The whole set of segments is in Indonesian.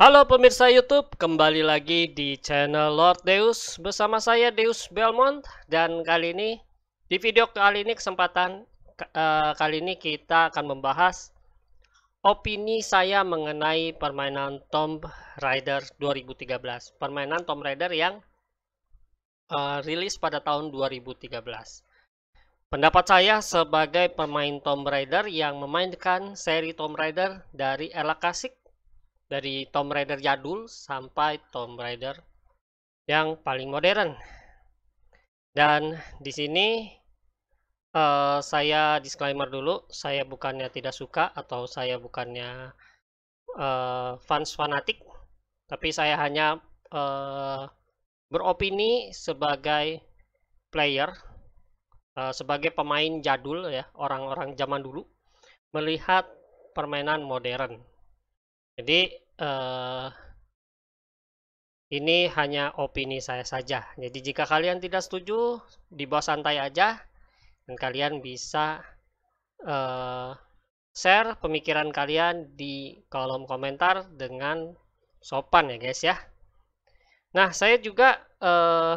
Halo pemirsa YouTube, kembali lagi di channel Lord Deus bersama saya Deus Belmont dan kali ini di video kali ini kesempatan eh, kali ini kita akan membahas opini saya mengenai permainan Tomb Raider 2013, permainan Tomb Raider yang uh, rilis pada tahun 2013. Pendapat saya sebagai pemain Tomb Raider yang memainkan seri Tomb Raider dari era klasik, dari Tomb Raider jadul sampai Tomb Raider yang paling modern. Dan di sini uh, saya disclaimer dulu, saya bukannya tidak suka atau saya bukannya uh, fans fanatik, tapi saya hanya uh, beropini sebagai player Eh, sebagai pemain jadul ya orang-orang zaman dulu melihat permainan modern. Jadi uh, ini hanya opini saya saja. Jadi jika kalian tidak setuju, dibawa santai aja dan kalian bisa uh, share pemikiran kalian di kolom komentar dengan sopan ya guys ya. Nah saya juga uh,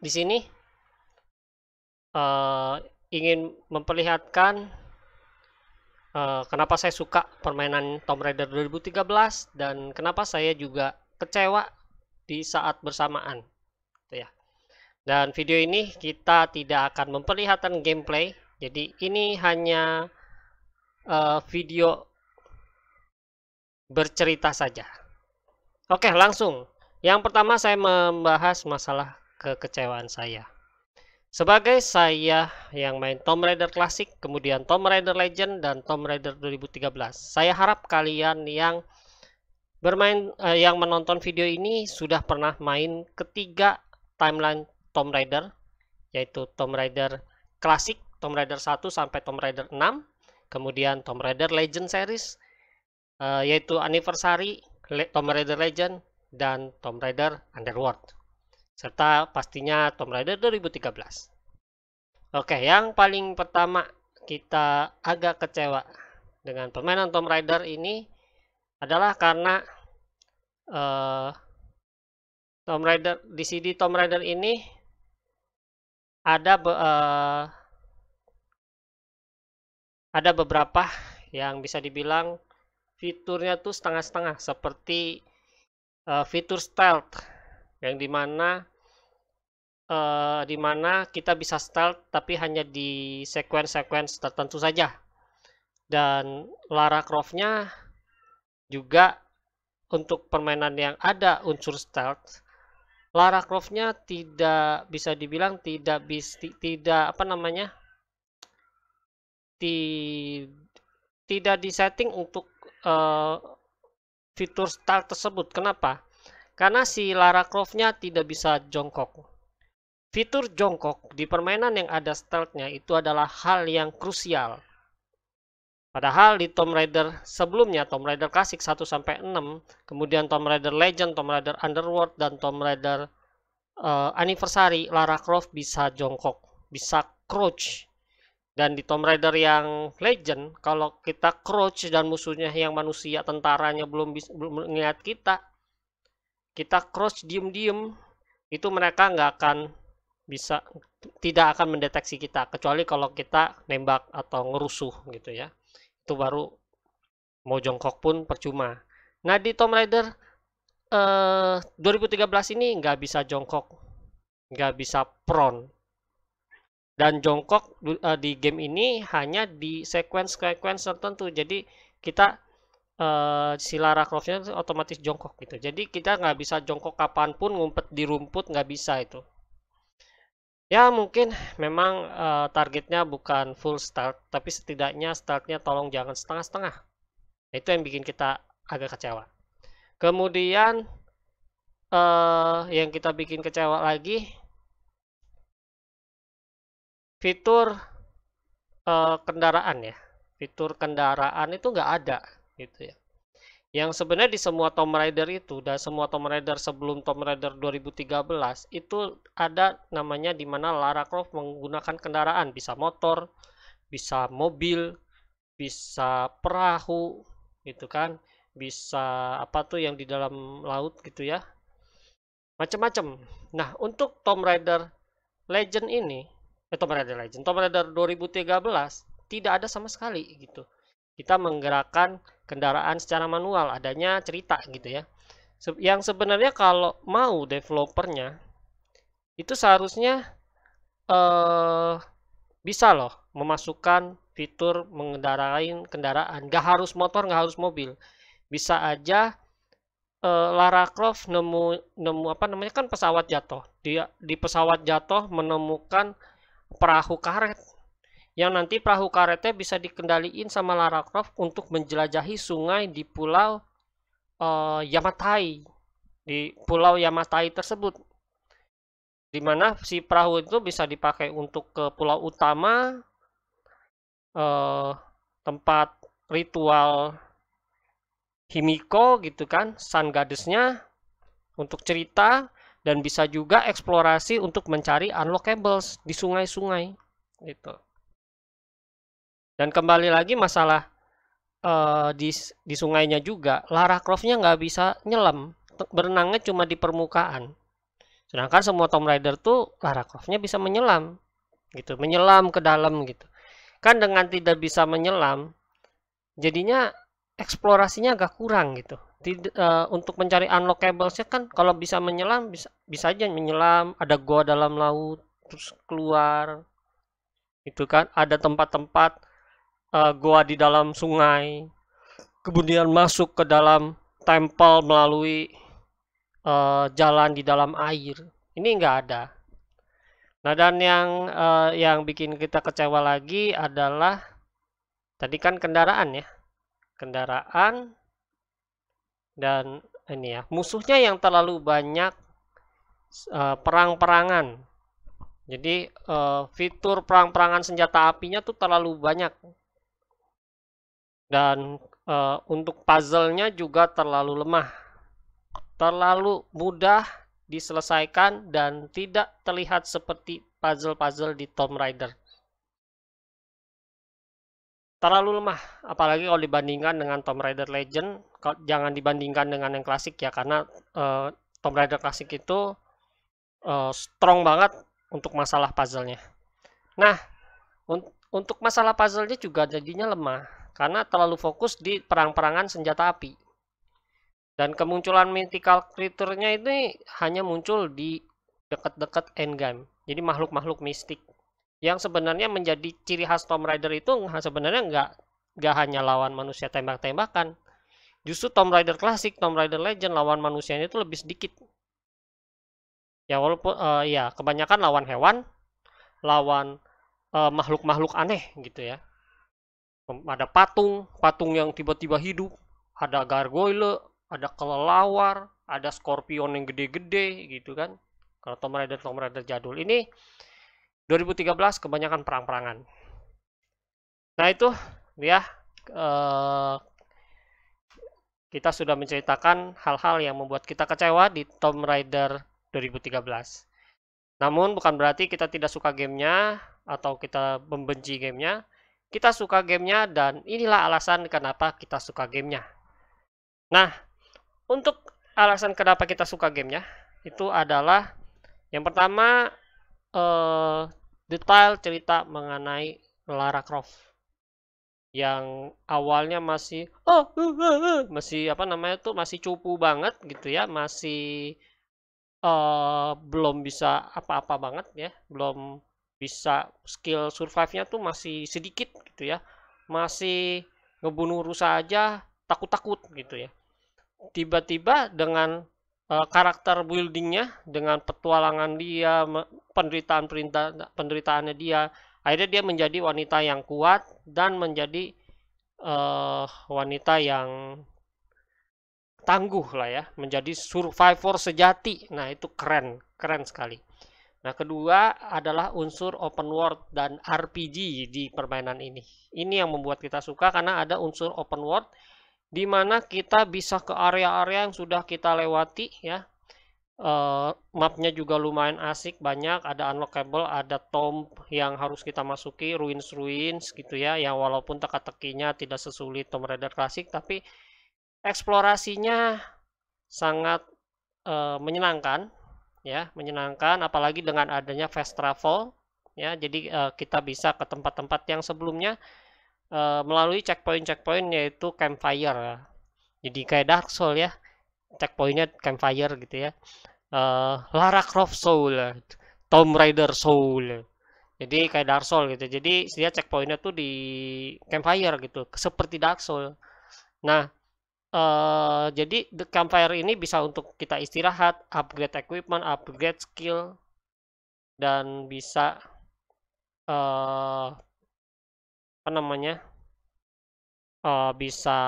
di sini uh, ingin memperlihatkan uh, kenapa saya suka permainan Tomb Raider 2013 dan kenapa saya juga kecewa di saat bersamaan gitu ya. Dan video ini kita tidak akan memperlihatkan gameplay. Jadi ini hanya uh, video bercerita saja. Oke, langsung. Yang pertama saya membahas masalah kekecewaan saya. Sebagai saya yang main Tomb Raider klasik, kemudian Tomb Raider Legend dan Tomb Raider 2013. Saya harap kalian yang bermain eh, yang menonton video ini sudah pernah main ketiga timeline Tomb Raider yaitu Tomb Raider klasik, Tomb Raider 1 sampai Tomb Raider 6, kemudian Tomb Raider Legend series eh, yaitu anniversary Tomb Raider Legend dan Tomb Raider Underworld serta pastinya Tomb Raider 2013. Oke, yang paling pertama kita agak kecewa dengan permainan Tomb Raider ini adalah karena uh, Tomb Raider di CD Tomb Raider ini ada be, uh, ada beberapa yang bisa dibilang fiturnya tuh setengah-setengah seperti uh, fitur stealth yang dimana Eh, di mana kita bisa start tapi hanya di sequence-sequence tertentu saja. Dan Lara Croftnya juga untuk permainan yang ada unsur stealth, Lara Croftnya tidak bisa dibilang tidak bis, tidak apa namanya? tidak tidak disetting untuk uh, fitur stealth tersebut. Kenapa? Karena si Lara Croftnya tidak bisa jongkok Fitur jongkok di permainan yang ada stealth itu adalah hal yang krusial. Padahal di Tomb Raider sebelumnya, Tomb Raider klasik 1 6, kemudian Tomb Raider Legend, Tomb Raider Underworld dan Tomb Raider uh, Anniversary, Lara Croft bisa jongkok, bisa crouch. Dan di Tomb Raider yang Legend, kalau kita crouch dan musuhnya yang manusia tentaranya belum bisa, belum melihat kita, kita crouch diem-diem, itu mereka nggak akan bisa tidak akan mendeteksi kita kecuali kalau kita nembak atau ngerusuh gitu ya itu baru mau jongkok pun percuma nah di Tomb Raider eh, 2013 ini nggak bisa jongkok nggak bisa prone dan jongkok eh, di game ini hanya di sequence-sequence tertentu jadi kita eh, si Lara Croftnya otomatis jongkok gitu. Jadi kita nggak bisa jongkok kapanpun ngumpet di rumput nggak bisa itu ya mungkin memang uh, targetnya bukan full start tapi setidaknya startnya tolong jangan setengah-setengah nah, itu yang bikin kita agak kecewa kemudian uh, yang kita bikin kecewa lagi fitur uh, kendaraan ya fitur kendaraan itu nggak ada gitu ya yang sebenarnya di semua Tomb Raider itu dan semua Tomb Raider sebelum Tomb Raider 2013 itu ada namanya di mana Lara Croft menggunakan kendaraan bisa motor, bisa mobil, bisa perahu gitu kan, bisa apa tuh yang di dalam laut gitu ya. Macam-macam. Nah, untuk Tomb Raider Legend ini, eh, Tomb Raider Legend, Tomb Raider 2013 tidak ada sama sekali gitu. Kita menggerakkan kendaraan secara manual adanya cerita gitu ya yang sebenarnya kalau mau developernya itu seharusnya eh bisa loh memasukkan fitur mengendarai kendaraan gak harus motor gak harus mobil bisa aja eh, Lara Croft nemu nemu apa namanya kan pesawat jatuh dia di pesawat jatuh menemukan perahu karet yang nanti perahu karetnya bisa dikendaliin sama Lara Croft untuk menjelajahi sungai di pulau uh, Yamatai di pulau Yamatai tersebut dimana si perahu itu bisa dipakai untuk ke pulau utama uh, tempat ritual Himiko gitu kan Sun Goddessnya untuk cerita dan bisa juga eksplorasi untuk mencari unlockables di sungai-sungai gitu. Dan kembali lagi masalah uh, di di sungainya juga, Lara Croftnya nggak bisa nyelam, berenangnya cuma di permukaan. Sedangkan semua Tomb Raider tuh Lara Croftnya bisa menyelam, gitu, menyelam ke dalam gitu. Kan dengan tidak bisa menyelam, jadinya eksplorasinya agak kurang gitu. Tid, uh, untuk mencari unlockable sih kan kalau bisa menyelam bisa bisa aja menyelam, ada goa dalam laut, terus keluar. Itu kan ada tempat-tempat uh, eh, goa di dalam sungai, kemudian masuk ke dalam tempel melalui uh, jalan di dalam air. Ini nggak ada. Nah dan yang uh, yang bikin kita kecewa lagi adalah tadi kan kendaraan ya, kendaraan dan ini ya musuhnya yang terlalu banyak uh, perang-perangan. Jadi uh, fitur perang-perangan senjata apinya tuh terlalu banyak dan uh, untuk puzzle-nya juga terlalu lemah, terlalu mudah diselesaikan dan tidak terlihat seperti puzzle-puzzle di Tomb Raider. Terlalu lemah, apalagi kalau dibandingkan dengan Tomb Raider Legend, kalau, jangan dibandingkan dengan yang klasik ya, karena uh, Tomb Raider klasik itu uh, strong banget untuk masalah puzzle-nya. Nah, un untuk masalah puzzle-nya juga jadinya lemah karena terlalu fokus di perang-perangan senjata api. Dan kemunculan mythical creature-nya ini hanya muncul di dekat-dekat endgame. Jadi makhluk-makhluk mistik yang sebenarnya menjadi ciri khas Tomb Raider itu sebenarnya nggak nggak hanya lawan manusia tembak-tembakan. Justru Tomb Raider klasik, Tomb Raider Legend lawan manusianya itu lebih sedikit. Ya walaupun uh, ya kebanyakan lawan hewan, lawan eh, makhluk-makhluk uh, makhluk -makhluk aneh gitu ya ada patung, patung yang tiba-tiba hidup, ada gargoyle, ada kelelawar, ada scorpion yang gede-gede gitu kan. Kalau Tomb Raider Tomb Raider jadul ini 2013 kebanyakan perang-perangan. Nah itu ya uh, kita sudah menceritakan hal-hal yang membuat kita kecewa di Tomb Raider 2013. Namun bukan berarti kita tidak suka gamenya atau kita membenci gamenya kita suka gamenya dan inilah alasan kenapa kita suka gamenya. Nah, untuk alasan kenapa kita suka gamenya itu adalah yang pertama uh, detail cerita mengenai Lara Croft yang awalnya masih oh uh, uh, uh, masih apa namanya tuh masih cupu banget gitu ya masih uh, belum bisa apa-apa banget ya belum bisa skill survive-nya tuh masih sedikit gitu ya masih ngebunuh rusa aja takut-takut gitu ya tiba-tiba dengan uh, karakter buildingnya dengan petualangan dia penderitaan penderitaannya dia akhirnya dia menjadi wanita yang kuat dan menjadi uh, wanita yang tangguh lah ya menjadi survivor sejati nah itu keren keren sekali Nah, kedua adalah unsur open world dan RPG di permainan ini. Ini yang membuat kita suka karena ada unsur open world di mana kita bisa ke area-area yang sudah kita lewati ya. Uh, mapnya juga lumayan asik banyak ada unlockable ada tomb yang harus kita masuki ruins ruins gitu ya Yang walaupun teka-tekinya tidak sesulit Tomb Raider klasik tapi eksplorasinya sangat uh, menyenangkan ya menyenangkan apalagi dengan adanya fast travel ya jadi uh, kita bisa ke tempat-tempat yang sebelumnya uh, melalui checkpoint-checkpoint yaitu campfire ya. jadi kayak Dark Soul ya checkpointnya campfire gitu ya uh, Lara Croft Soul Tomb Raider Soul jadi kayak Dark Soul gitu jadi dia checkpointnya tuh di campfire gitu seperti Dark Soul nah uh, jadi the campfire ini bisa untuk kita istirahat, upgrade equipment, upgrade skill, dan bisa uh, apa namanya uh, bisa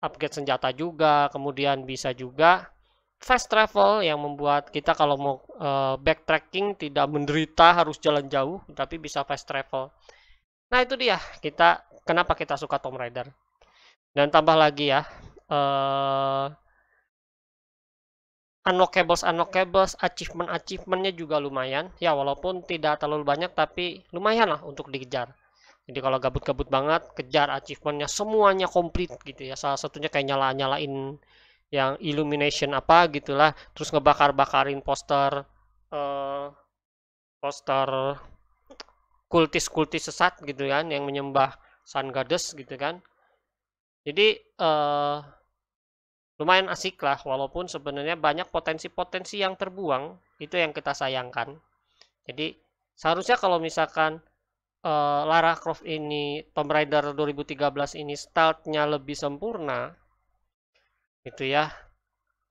upgrade senjata juga, kemudian bisa juga fast travel yang membuat kita kalau mau uh, backtracking tidak menderita harus jalan jauh, tapi bisa fast travel. Nah itu dia kita kenapa kita suka Tomb Raider dan tambah lagi ya uh, unlockables unlockables achievement achievementnya juga lumayan ya walaupun tidak terlalu banyak tapi lumayan lah untuk dikejar jadi kalau gabut-gabut banget kejar achievementnya semuanya komplit gitu ya salah satunya kayak nyala-nyalain yang illumination apa gitulah terus ngebakar-bakarin poster uh, poster kultis-kultis sesat gitu kan yang menyembah sun goddess gitu kan jadi uh, lumayan asik lah walaupun sebenarnya banyak potensi-potensi yang terbuang itu yang kita sayangkan. Jadi seharusnya kalau misalkan uh, Lara Croft ini Tomb Raider 2013 ini startnya lebih sempurna gitu ya.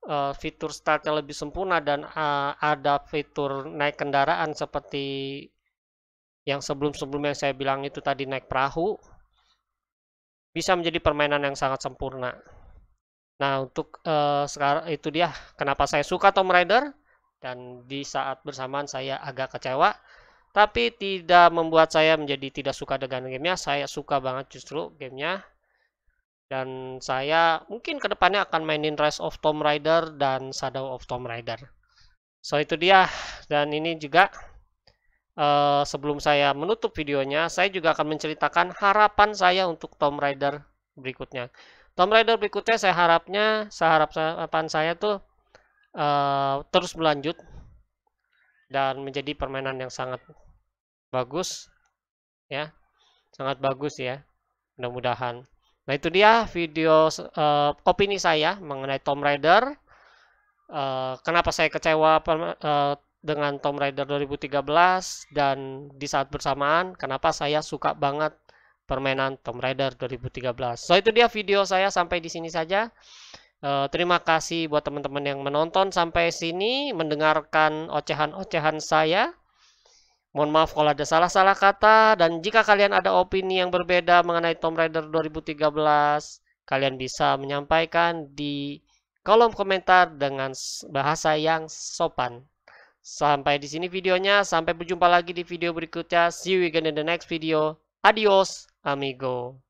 Uh, fitur startnya lebih sempurna dan uh, ada fitur naik kendaraan seperti yang sebelum-sebelumnya saya bilang itu tadi naik perahu bisa menjadi permainan yang sangat sempurna. Nah, untuk uh, sekarang itu dia kenapa saya suka Tomb Raider dan di saat bersamaan saya agak kecewa, tapi tidak membuat saya menjadi tidak suka dengan gamenya. Saya suka banget justru gamenya dan saya mungkin kedepannya akan mainin Rise of Tomb Raider dan Shadow of Tomb Raider. So itu dia dan ini juga Eh, sebelum saya menutup videonya, saya juga akan menceritakan harapan saya untuk Tom Raider berikutnya. Tom Raider berikutnya saya harapnya, saya harap harapan saya tuh uh, terus berlanjut dan menjadi permainan yang sangat bagus, ya, sangat bagus ya, mudah-mudahan. Nah itu dia video uh, opini saya mengenai Tom Raider. Uh, kenapa saya kecewa uh, dengan Tomb Raider 2013 dan di saat bersamaan kenapa saya suka banget permainan Tomb Raider 2013. So itu dia video saya sampai di sini saja. E, terima kasih buat teman-teman yang menonton sampai sini mendengarkan ocehan-ocehan saya. Mohon maaf kalau ada salah-salah kata dan jika kalian ada opini yang berbeda mengenai Tomb Raider 2013, kalian bisa menyampaikan di kolom komentar dengan bahasa yang sopan. Sampai di sini videonya. Sampai berjumpa lagi di video berikutnya. See you again in the next video. Adios, amigo.